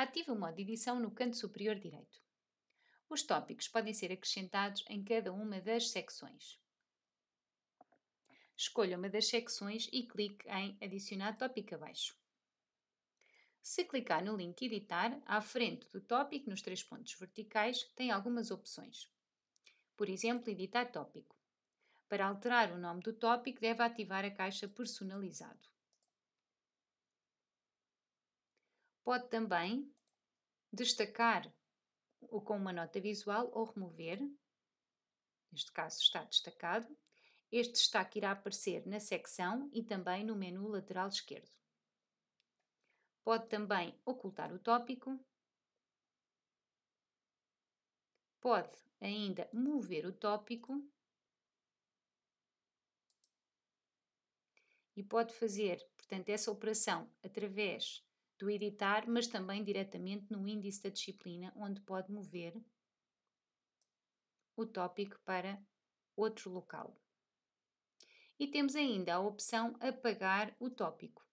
Ative o modo de edição no canto superior direito. Os tópicos podem ser acrescentados em cada uma das secções. Escolha uma das secções e clique em Adicionar tópico abaixo. Se clicar no link Editar, à frente do tópico, nos três pontos verticais, tem algumas opções. Por exemplo, Editar tópico. Para alterar o nome do tópico, deve ativar a caixa Personalizado. Pode também destacar ou com uma nota visual ou remover. Neste caso está destacado. Este destaque irá aparecer na secção e também no menu lateral esquerdo. Pode também ocultar o tópico. Pode ainda mover o tópico. E pode fazer, portanto, essa operação através do editar, mas também diretamente no índice da disciplina, onde pode mover o tópico para outro local. E temos ainda a opção apagar o tópico.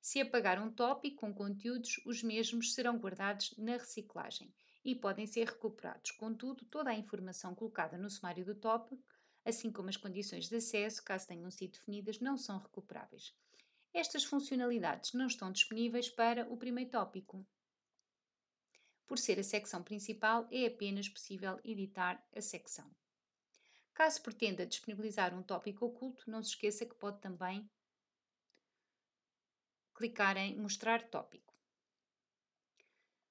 Se apagar um tópico com conteúdos, os mesmos serão guardados na reciclagem e podem ser recuperados. Contudo, toda a informação colocada no sumário do tópico, assim como as condições de acesso, caso tenham sido definidas, não são recuperáveis. Estas funcionalidades não estão disponíveis para o primeiro tópico. Por ser a secção principal, é apenas possível editar a secção. Caso pretenda disponibilizar um tópico oculto, não se esqueça que pode também clicar em Mostrar tópico.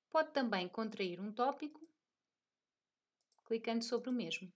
Pode também contrair um tópico clicando sobre o mesmo.